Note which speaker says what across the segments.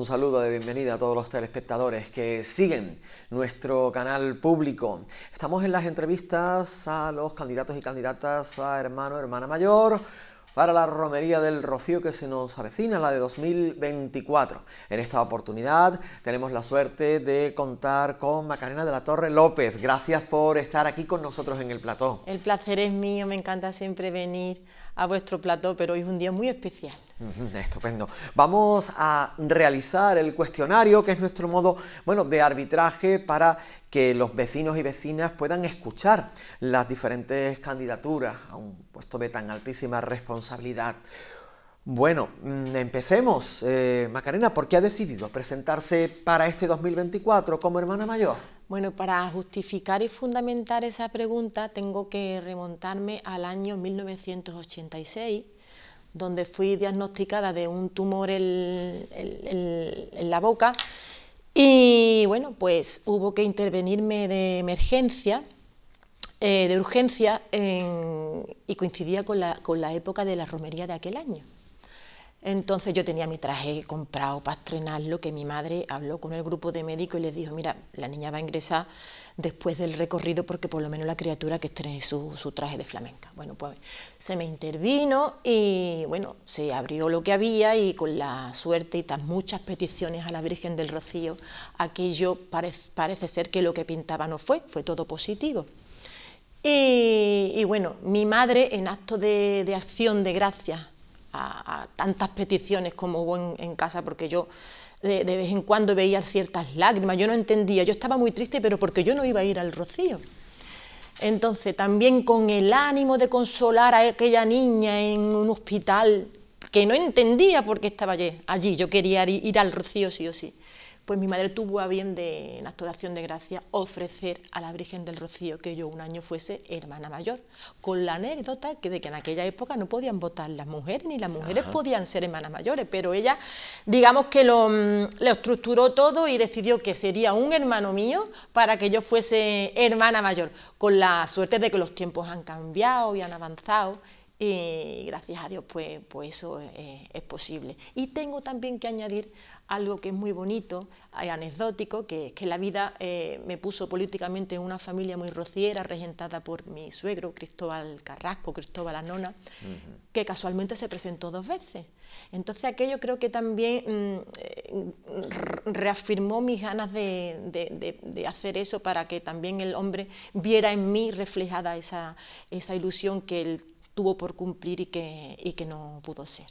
Speaker 1: Un saludo de bienvenida a todos los telespectadores que siguen nuestro canal público. Estamos en las entrevistas a los candidatos y candidatas a hermano, hermana mayor para la romería del Rocío que se nos avecina, la de 2024. En esta oportunidad tenemos la suerte de contar con Macarena de la Torre López. Gracias por estar aquí con nosotros en el plató.
Speaker 2: El placer es mío, me encanta siempre venir a vuestro plató, pero hoy es un día muy especial.
Speaker 1: Estupendo. Vamos a realizar el cuestionario, que es nuestro modo bueno, de arbitraje para que los vecinos y vecinas puedan escuchar las diferentes candidaturas a un puesto de tan altísima responsabilidad. Bueno, mm, empecemos. Eh, Macarena, ¿por qué ha decidido presentarse para este 2024 como hermana mayor?
Speaker 2: Bueno, para justificar y fundamentar esa pregunta tengo que remontarme al año 1986, donde fui diagnosticada de un tumor en, la boca y bueno, pues hubo que intervenirme de emergencia, eh, de urgencia, y coincidía con la época de la romería de aquel año. Entonces yo tenía mi traje comprado para estrenarlo, que mi madre habló con el grupo de médicos y les dijo, mira, la niña va a ingresar después del recorrido porque por lo menos la criatura que estrene su, traje de flamenca. Bueno, pues se me intervino y bueno, se abrió lo que había y con la suerte y tantas muchas peticiones a la Virgen del Rocío, aquello parece ser que lo que pintaba no fue, fue todo positivo. Y, bueno, mi madre en acto de, de acción de gracias a, tantas peticiones como hubo en, casa, porque yo de, vez en cuando veía ciertas lágrimas, yo no entendía, yo estaba muy triste, pero porque yo no iba a ir al rocío. Entonces, también con el ánimo de consolar a aquella niña en un hospital que no entendía por qué estaba allí, allí yo quería ir al rocío sí o sí pues mi madre tuvo a bien de, en acto de gracia ofrecer a la Virgen del Rocío que yo un año fuese hermana mayor, con la anécdota que de que en aquella época no podían votar las mujeres, ni las mujeres ah. podían ser hermanas mayores, pero ella, digamos que mm, lo estructuró todo y decidió que sería un hermano mío para que yo fuese hermana mayor, con la suerte de que los tiempos han cambiado y han avanzado y gracias a Dios pues, pues eso eh, es, posible. Y tengo también que añadir algo que es muy bonito, eh, anecdótico, que, es que la vida eh, me puso políticamente en una familia muy rociera, regentada por mi suegro Cristóbal Carrasco, Cristóbal Anona, que casualmente se presentó dos veces. Entonces aquello creo que también mm, reafirmó mis ganas de, hacer eso para que también el hombre viera en mí reflejada esa, esa ilusión que él tuvo por cumplir y que, y que no pudo ser.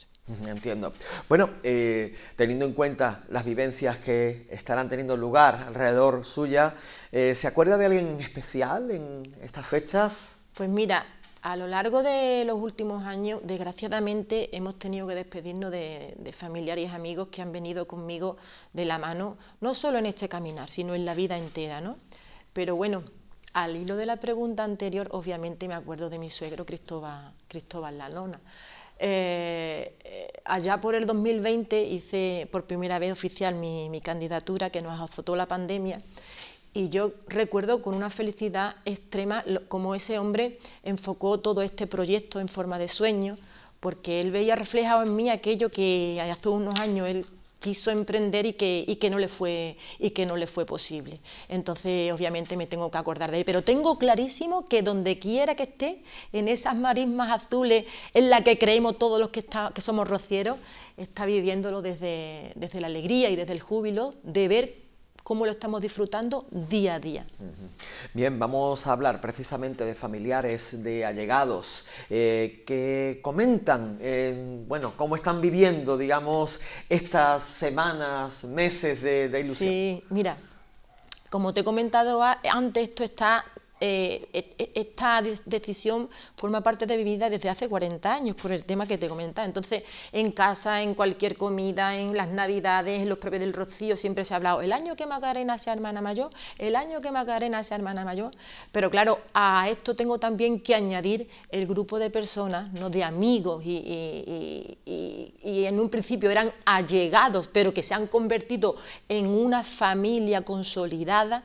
Speaker 1: Entiendo. Bueno, eh, teniendo en cuenta las vivencias que estarán teniendo lugar alrededor suya, eh, ¿se acuerda de alguien especial en estas fechas?
Speaker 2: Pues mira, a lo largo de los últimos años, desgraciadamente, hemos tenido que despedirnos de, de, familiares y amigos que han venido conmigo de la mano, no solo en este caminar, sino en la vida entera, ¿no? Pero bueno, al hilo de la pregunta anterior, obviamente me acuerdo de mi suegro Cristóbal, Cristóbal Lalona. Eh, eh, allá por el 2020 hice por primera vez oficial mi, mi candidatura que nos azotó la pandemia y yo recuerdo con una felicidad extrema cómo ese hombre enfocó todo este proyecto en forma de sueño, porque él veía reflejado en mí aquello que hace unos años él quiso emprender y que, que, no le fue, y que no le fue posible. Entonces, obviamente, me tengo que acordar de él. Pero tengo clarísimo que donde quiera que esté, en esas marismas azules en las que creemos todos los que, está, que somos rocieros, está viviéndolo desde, desde la alegría y desde el júbilo de ver cómo lo estamos disfrutando día a día.
Speaker 1: Bien, vamos a hablar precisamente de familiares, de allegados, eh, que comentan, eh, bueno, cómo están viviendo, digamos, estas semanas, meses de, de ilusión. Sí,
Speaker 2: mira, como te he comentado antes, esto está eh, e, e, esta decisión forma parte de mi vida desde hace 40 años por el tema que te comentaba. Entonces, en casa, en cualquier comida, en las navidades, en los propios del Rocío, siempre se ha hablado el año que Macarena sea hermana mayor, el año que Macarena sea hermana mayor. Pero claro, a esto tengo también que añadir el grupo de personas, no de amigos, y en un principio eran allegados, pero que se han convertido en una familia consolidada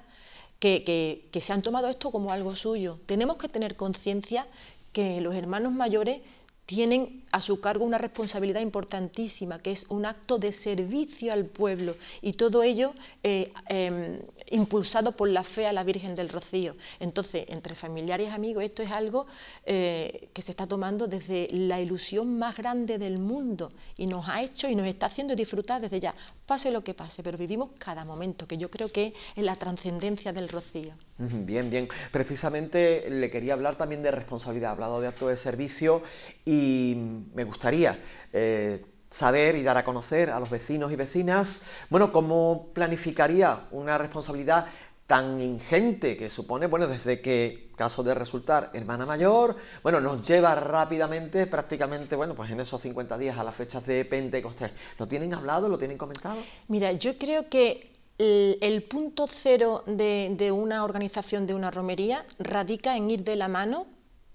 Speaker 2: que, se han tomado esto como algo suyo. Tenemos que tener conciencia que los hermanos mayores tienen a su cargo una responsabilidad importantísima, que es un acto de servicio al pueblo, y todo ello eh, em, impulsado por la fe a la Virgen del Rocío. Entonces, entre familiares y amigos, esto es algo eh, que se está tomando desde la ilusión más grande del mundo, y nos ha hecho y nos está haciendo disfrutar desde ya, pase lo que pase, pero vivimos cada momento, que yo creo que es la trascendencia del Rocío.
Speaker 1: Bien, bien. Precisamente le quería hablar también de responsabilidad. hablado de acto de servicio y me gustaría eh, saber y dar a conocer a los vecinos y vecinas, bueno, cómo planificaría una responsabilidad tan ingente que supone, bueno, desde que caso de resultar hermana mayor, bueno, nos lleva rápidamente, prácticamente, bueno, pues en esos 50 días a las fechas de Pentecostés. ¿Lo tienen hablado? ¿Lo tienen comentado?
Speaker 2: Mira, yo creo que eh, el, punto cero de, una organización, de una romería, radica en ir de la mano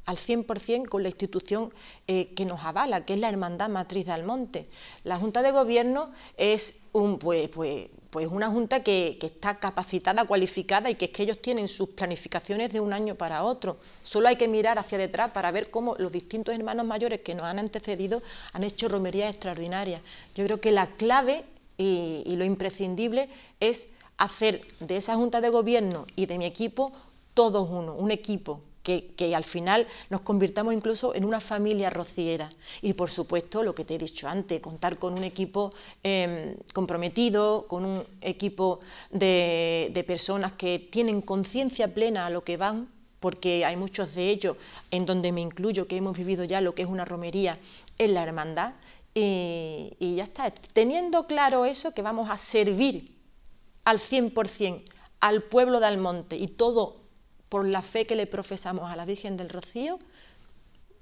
Speaker 2: al 100% con la institución eh, que nos avala, que es la Hermandad Matriz de Almonte. La Junta de Gobierno es un, pues, pues, pues una Junta que, está capacitada, cualificada y que es que ellos tienen sus planificaciones de un año para otro. Solo hay que mirar hacia detrás para ver cómo los distintos hermanos mayores que nos han antecedido han hecho romerías extraordinarias. Yo creo que la clave y, lo imprescindible es hacer de esa Junta de Gobierno y de mi equipo todos uno, un equipo, que, al final nos convirtamos incluso en una familia rociera. Y por supuesto, lo que te he dicho antes, contar con un equipo em, comprometido, con un equipo de, de personas que tienen conciencia plena a lo que van, porque hay muchos de ellos, en donde me incluyo, que hemos vivido ya lo que es una romería en la hermandad, y, ya está, teniendo claro eso, que vamos a servir al 100% al pueblo de Almonte y todo por la fe que le profesamos a la Virgen del Rocío,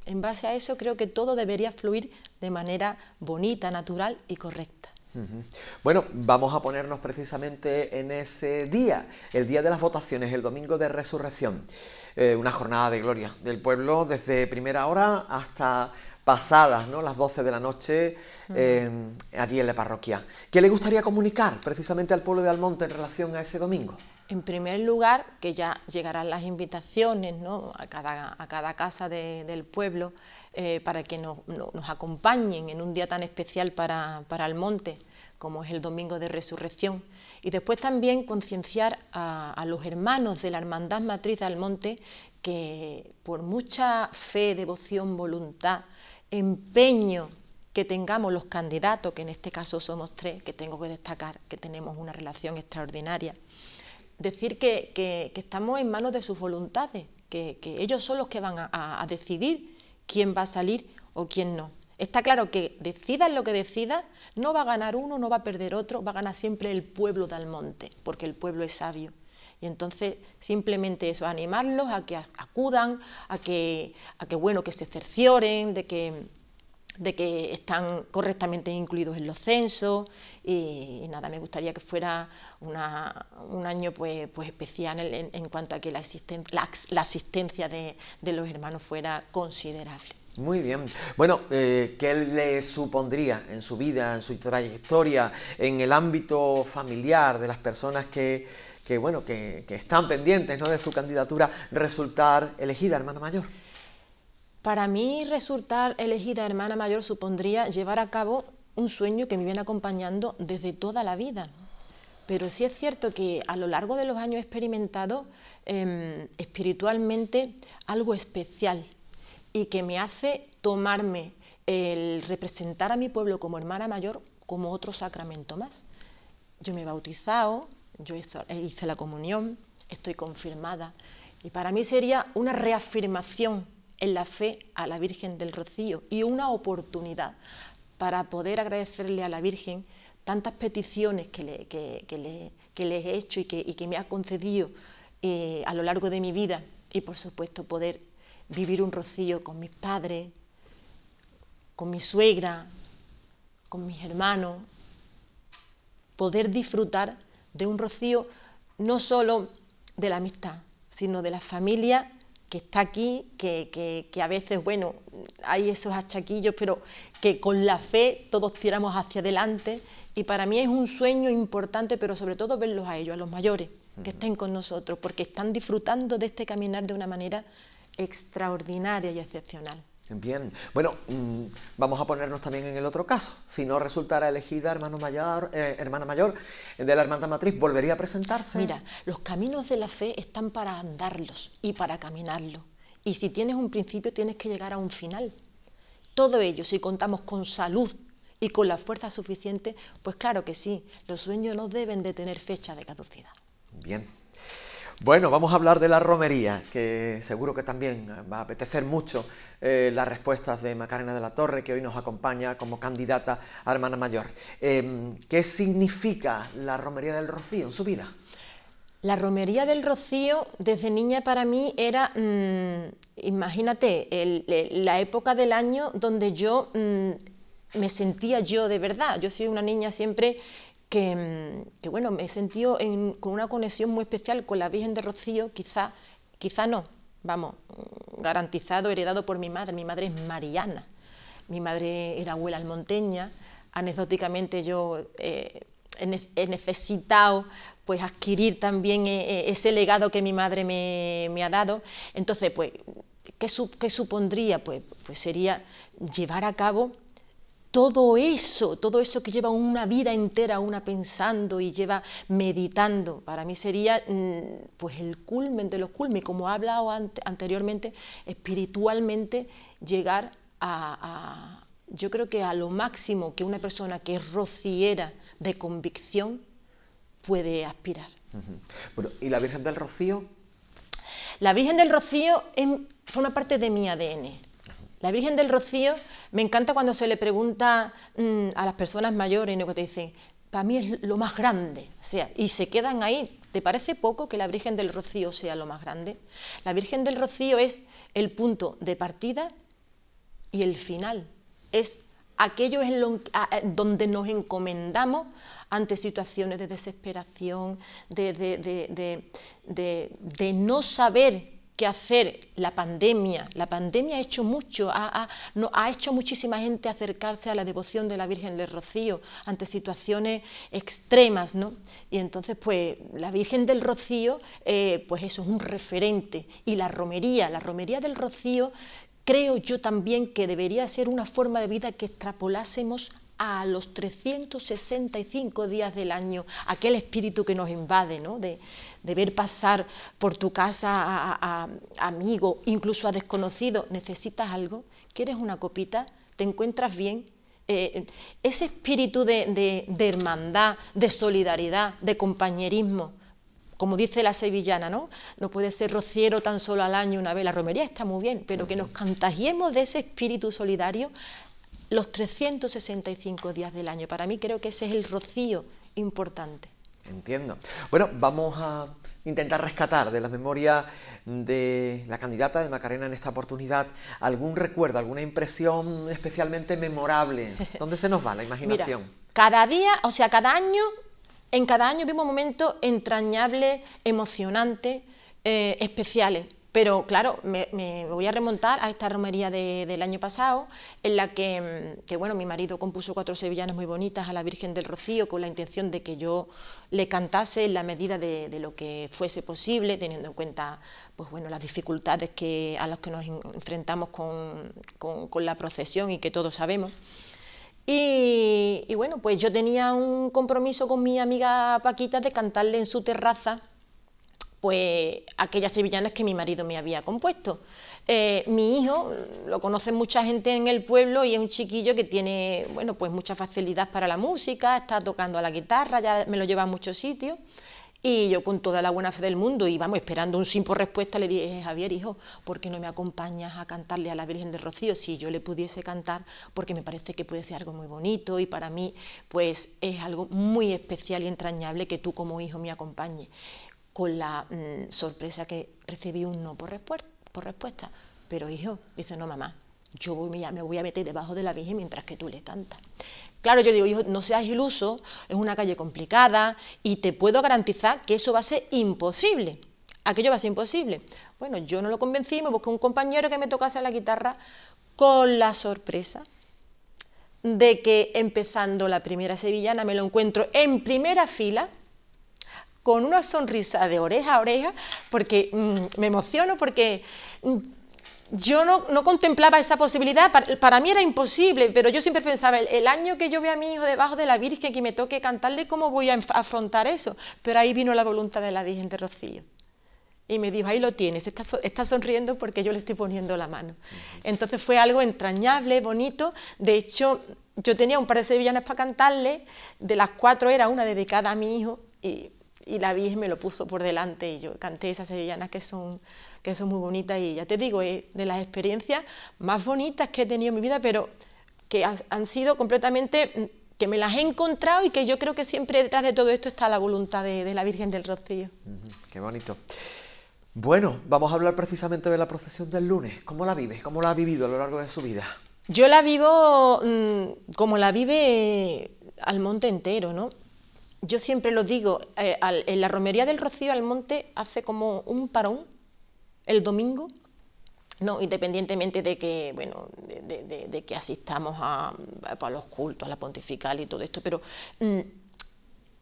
Speaker 2: en base a eso creo que todo debería fluir de manera bonita, natural y
Speaker 1: correcta. Bueno, vamos a ponernos precisamente en ese día, el día de las votaciones, el domingo de resurrección, eh, una jornada de gloria del pueblo desde primera hora hasta pasadas ¿no? las 12 de la noche em, allí en la parroquia. ¿Qué le gustaría comunicar precisamente al pueblo de Almonte en relación a ese domingo? En
Speaker 2: primer lugar, que ya llegarán las invitaciones a, cada, casa del pueblo eh, para que nos, acompañen en un día tan especial para, para Almonte como es el Domingo de Resurrección, y después también concienciar a, a, los hermanos de la Hermandad Matriz de Almonte que por mucha fe, devoción, voluntad empeño que tengamos los candidatos, que en este caso somos tres, que tengo que destacar que tenemos una relación extraordinaria, decir que, estamos en manos de sus voluntades, que, ellos son los que van a, decidir quién va a salir o quién no. Está claro que decidan lo que decidan, no va a ganar uno, no va a perder otro, va a ganar siempre el pueblo de Almonte, porque el pueblo es sabio. Y entonces simplemente eso, animarlos a que acudan, a que, bueno, que se cercioren de que, están correctamente incluidos en los censos y, nada, me gustaría que fuera un año pues, pues especial en, cuanto a que la, asistencia de los hermanos fuera considerable.
Speaker 1: Muy bien. Bueno, eh, ¿qué le supondría en su vida, en su trayectoria, en el ámbito familiar de las personas que, bueno, que, están pendientes ¿no? de su candidatura resultar elegida hermana mayor?
Speaker 2: Para mí resultar elegida hermana mayor supondría llevar a cabo un sueño que me viene acompañando desde toda la vida. Pero sí es cierto que a lo largo de los años he experimentado em, espiritualmente algo especial y que me hace tomarme el representar a mi pueblo como hermana mayor como otro sacramento más. Yo me he bautizado, yo eh, hice la comunión, estoy confirmada y para mí sería una reafirmación en la fe a la Virgen del Rocío y una oportunidad para poder agradecerle a la Virgen tantas peticiones que le, he hecho y que, me ha concedido eh, a lo largo de mi vida y por supuesto poder vivir un rocío con mis padres, con mi suegra, con mis hermanos, poder disfrutar de un rocío no solo de la amistad, sino de la familia que está aquí, que, que, a veces, bueno, hay esos achaquillos, pero que con la fe todos tiramos hacia adelante. Y para mí es un sueño importante, pero sobre todo verlos a ellos, a los mayores, que estén con nosotros, porque están disfrutando de este caminar de una manera extraordinaria y excepcional.
Speaker 1: Bien, bueno, mm, vamos a ponernos también en el otro caso. Si no resultara elegida hermano mayor, eh, hermana mayor de la hermana matriz, ¿volvería a presentarse? Mira, los
Speaker 2: caminos de la fe están para andarlos y para caminarlos. Y si tienes un principio, tienes que llegar a un final. Todo ello, si contamos con salud y con la fuerza suficiente, pues claro que sí, los sueños no deben de tener fecha de caducidad.
Speaker 1: Bien. Bueno, vamos a hablar de la romería, que seguro que también va a apetecer mucho eh, las respuestas de Macarena de la Torre, que hoy nos acompaña como candidata a hermana mayor. Em, ¿Qué significa la romería del Rocío en su vida? La romería
Speaker 2: del Rocío desde niña para mí era, mm, imagínate, la época del año donde yo... Mm, me sentía yo de verdad. Yo soy una niña siempre Mm, que, bueno, me he sentido con una conexión muy especial con la Virgen de Rocío, quizá, quizá no, vamos, mm, garantizado, heredado por mi madre. Mi madre es mariana, mi madre era abuela almonteña, anecdóticamente yo eh, he necesitado pues adquirir también eh, eh, ese legado que mi madre me, ha dado. Entonces, pues, ¿qué, supondría? Pues, pues sería llevar a cabo todo eso, todo eso que lleva una vida entera una pensando y lleva meditando, para mí sería mm, pues el culmen de los culmen, como he hablado anteriormente, espiritualmente llegar a, yo creo que a lo máximo que una persona que es rociera de convicción puede aspirar.
Speaker 1: ¿y la Virgen del Rocío?
Speaker 2: La Virgen del Rocío forma parte de mi ADN. La Virgen del Rocío, me encanta cuando se le pregunta mm, a las personas mayores, y te dicen, para mí es lo más grande, o sea, y se quedan ahí. ¿Te parece poco que la Virgen del Rocío sea lo más grande? La Virgen del Rocío es el punto de partida y el final. Es aquello en donde nos encomendamos ante situaciones de desesperación, de, de, de, de no saber que hacer la pandemia. La pandemia ha hecho mucho, ha, no, ha hecho muchísima gente acercarse a la devoción de la Virgen del Rocío ante situaciones extremas, ¿no? Y entonces, pues, la Virgen del Rocío, eh, pues eso es un referente. Y la romería, la romería del Rocío, creo yo también que debería ser una forma de vida que extrapolásemos a los 365 días del año, aquel espíritu que nos invade, ¿no? de, ver pasar por tu casa a, amigo, amigos, incluso a desconocidos. ¿Necesitas algo? ¿Quieres una copita? ¿Te encuentras bien? Eh, ese espíritu de, de, hermandad, de solidaridad, de compañerismo. Como dice la sevillana, ¿no? No puede ser rociero tan solo al año una vez. La romería está muy bien, pero que nos contagiemos de ese espíritu solidario los 365 días del año. Para mí creo que ese es el rocío importante.
Speaker 1: Entiendo. Bueno, vamos a intentar rescatar de la memoria de la candidata de Macarena en esta oportunidad algún recuerdo, alguna impresión especialmente memorable. ¿Dónde se nos va la imaginación?
Speaker 2: cada día, o sea, cada año, en cada año vimos momentos entrañables, emocionantes, eh, especiales. Pero claro, me, voy a remontar a esta romería del año pasado, en la mm, que, bueno, mi marido compuso cuatro sevillanas muy bonitas a la Virgen del Rocío con la intención de que yo le cantase en la medida de, lo que fuese posible, teniendo en cuenta pues bueno, las dificultades que, a las que nos enfrentamos con, la procesión y que todos sabemos. y bueno, pues yo tenía un compromiso con mi amiga Paquita de cantarle en su terraza pues aquellas sevillanas que mi marido me había compuesto. Eh, mi hijo lo conoce mucha gente en el pueblo y es un chiquillo que tiene, bueno, pues mucha facilidad para la música, está tocando a la guitarra, ya me lo lleva a muchos sitios. Y yo con toda la buena fe del mundo, y vamos, esperando un simple respuesta, le dije, Javier, hijo, ¿por qué no me acompañas a cantarle a la Virgen del Rocío? Si yo le pudiese cantar, porque me parece que puede ser algo muy bonito y para mí, pues es algo muy especial y entrañable que tú como hijo me acompañes con la mm, sorpresa que recibí un no por, respuesta. Pero hijo, dice, no mamá, yo me voy a meter debajo de la Virgen mientras que tú le cantas. Claro, yo digo, hijo, no seas iluso, es una calle complicada y te puedo garantizar que eso va a ser imposible. Aquello va a ser imposible. Bueno, yo no lo convencí, me busqué un compañero que me tocase la guitarra con la sorpresa de que empezando la primera sevillana me lo encuentro en primera fila con una sonrisa de oreja a oreja, porque mm, me emociono, porque mm, yo no, contemplaba esa posibilidad, para, mí era imposible, pero yo siempre pensaba, el, año que yo vea a mi hijo debajo de la Virgen, que me toque cantarle, ¿cómo voy a afrontar eso? Pero ahí vino la voluntad de la Virgen de Rocío. Y me dijo, ahí lo tienes, está, está sonriendo porque yo le estoy poniendo la mano. Entonces fue algo entrañable, bonito. De hecho, yo tenía un par de sevillanas para cantarle, de las cuatro era una dedicada a mi hijo, y y la Virgen me lo puso por delante y yo canté esas sevillanas que son, que son muy bonitas y ya te digo, es de las experiencias más bonitas que he tenido en mi vida, pero que han sido completamente, mm, que me las he encontrado y que yo creo que siempre detrás de todo esto está la voluntad de, la Virgen del Rocío.
Speaker 1: qué bonito. Bueno, vamos a hablar precisamente de la procesión del lunes. ¿Cómo la vives? ¿Cómo la ha vivido a lo largo de su vida?
Speaker 2: Yo la vivo mm, como la vive al monte entero, ¿no? yo siempre lo digo, eh, en la romería del Rocío Monte hace como un parón el domingo, no, independientemente de que, bueno, de, que asistamos a, los cultos, a la pontifical y todo esto, pero mm,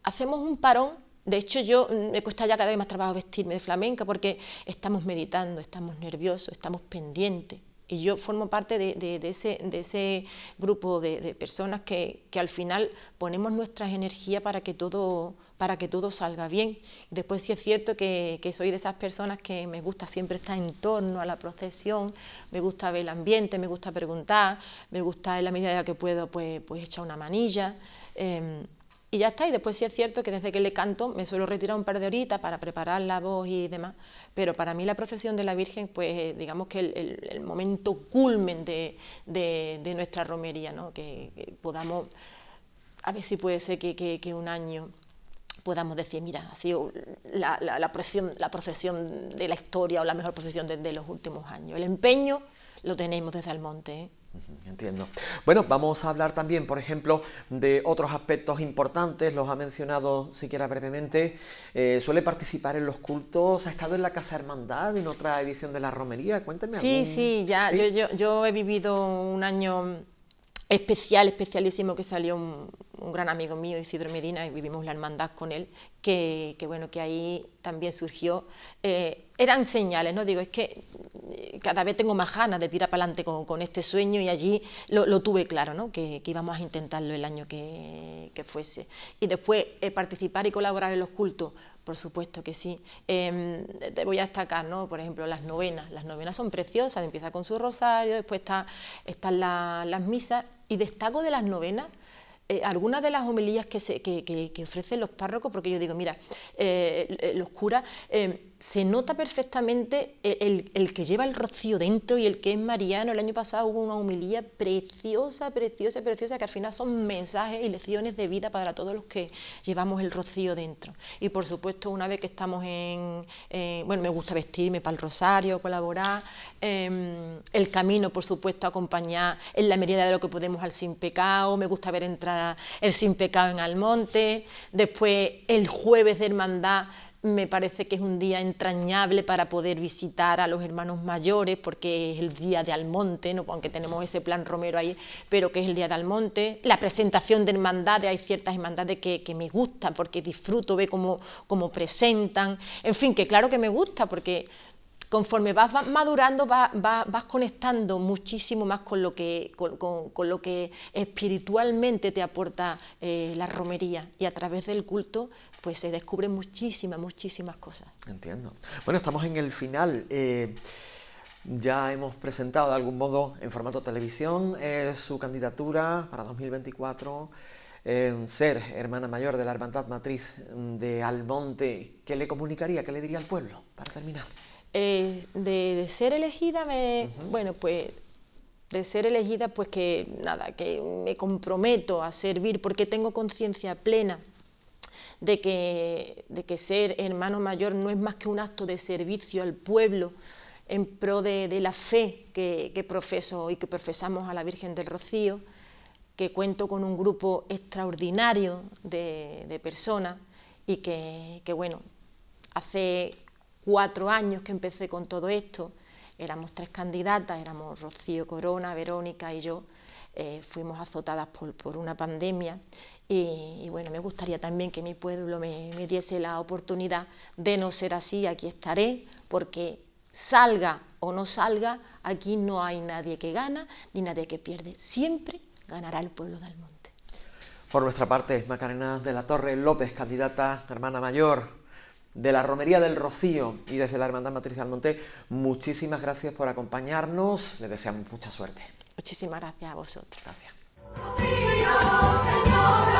Speaker 2: hacemos un parón. De hecho, yo mm, me cuesta ya cada vez más trabajo vestirme de flamenca porque estamos meditando, estamos nerviosos, estamos pendientes. Y yo formo parte de, ese, de ese, grupo de, personas que, al final ponemos nuestras energías para que todo, para que todo salga bien. Después sí es cierto que, soy de esas personas que me gusta siempre estar en torno a la procesión, me gusta ver el ambiente, me gusta preguntar, me gusta en la medida que puedo pues, pues echar una manilla. Em, y ya está, y después sí es cierto que desde que le canto me suelo retirar un par de horitas para preparar la voz y demás, pero para mí la procesión de la Virgen, pues eh, digamos que el, momento culmen de, nuestra romería, ¿no? que, podamos, a ver si puede ser que, un año podamos decir, mira, ha sido la, la, procesión, de la historia o la mejor procesión de, los últimos años. El empeño lo tenemos desde el monte. ¿eh?
Speaker 1: Entiendo. Bueno, vamos a hablar también, por ejemplo, de otros aspectos importantes, los ha mencionado siquiera brevemente. Eh, suele participar en los cultos, ha estado en la Casa Hermandad, en otra edición de la Romería. Cuénteme. Sí, sí, ya. Yo, yo,
Speaker 2: yo he vivido un año especial, especialísimo, que salió un, gran amigo mío, Isidro Medina, y vivimos la hermandad con él, que, bueno, que ahí también surgió. Eh, eran señales, ¿no? Digo, es que eh, cada vez tengo más ganas de tirar para adelante con, este sueño y allí lo, tuve claro, ¿no? Que, íbamos a intentarlo el año que, fuese. Y después eh, participar y colaborar en los cultos por supuesto que sí. Em, te voy a destacar, ¿no? por ejemplo, las novenas. Las novenas son preciosas, empieza con su rosario, después está, están las misas y destaco de las novenas. Eh, algunas de las homilías que, se, que, que, ofrecen los párrocos, porque yo digo, mira, eh, eh, los curas em, se nota perfectamente el, que lleva el rocío dentro y el que es mariano. El año pasado hubo una humilía preciosa, preciosa, preciosa, que al final son mensajes y lecciones de vida para todos los que llevamos el rocío dentro. Y por supuesto, una vez que estamos en. Eh, bueno, me gusta vestirme para el rosario, colaborar. Em, el camino, por supuesto, acompañar en la medida de lo que podemos al sin pecado. Me gusta ver entrar el sin pecado en Almonte. Después, el jueves de hermandad me parece que es un día entrañable para poder visitar a los hermanos mayores, porque es el día de Almonte, ¿no? aunque tenemos ese plan Romero ahí, pero que es el día de Almonte. La presentación de hermandades, hay ciertas hermandades que, me gustan, porque disfruto, ve como cómo presentan, en fin, que claro que me gusta, porque conforme vas madurando, vas, conectando muchísimo más con lo que, con, lo que espiritualmente te aporta eh, la romería. Y a través del culto, pues se descubren muchísimas, muchísimas cosas.
Speaker 1: Entiendo. Bueno, estamos en el final. Eh, ya hemos presentado de algún modo en formato televisión eh, su candidatura para 2024. ser hermana mayor de la Hermandad Matriz de Almonte, ¿qué le comunicaría, qué le diría al pueblo
Speaker 2: para terminar? Eh, de, ser elegida, me, bueno, pues de ser elegida, pues que nada, que me comprometo a servir porque tengo conciencia plena de que, de que ser hermano mayor no es más que un acto de servicio al pueblo en pro de, la fe que, profeso y que profesamos a la Virgen del Rocío, que cuento con un grupo extraordinario de, personas y que, que, bueno, hace cuatro años que empecé con todo esto, éramos tres candidatas, éramos Rocío Corona, Verónica y yo, eh, fuimos azotadas por, una pandemia y, bueno, me gustaría también que mi pueblo me, diese la oportunidad de no ser así, aquí estaré, porque salga o no salga, aquí no hay nadie que gana ni nadie que pierde, siempre ganará el pueblo del monte.
Speaker 1: Por nuestra parte, Macarena de la Torre López, candidata hermana mayor de la Romería del Rocío y desde la Hermandad Matriz del Monte, muchísimas gracias por acompañarnos. Les deseamos mucha suerte.
Speaker 2: Muchísimas gracias a
Speaker 1: vosotros. Gracias.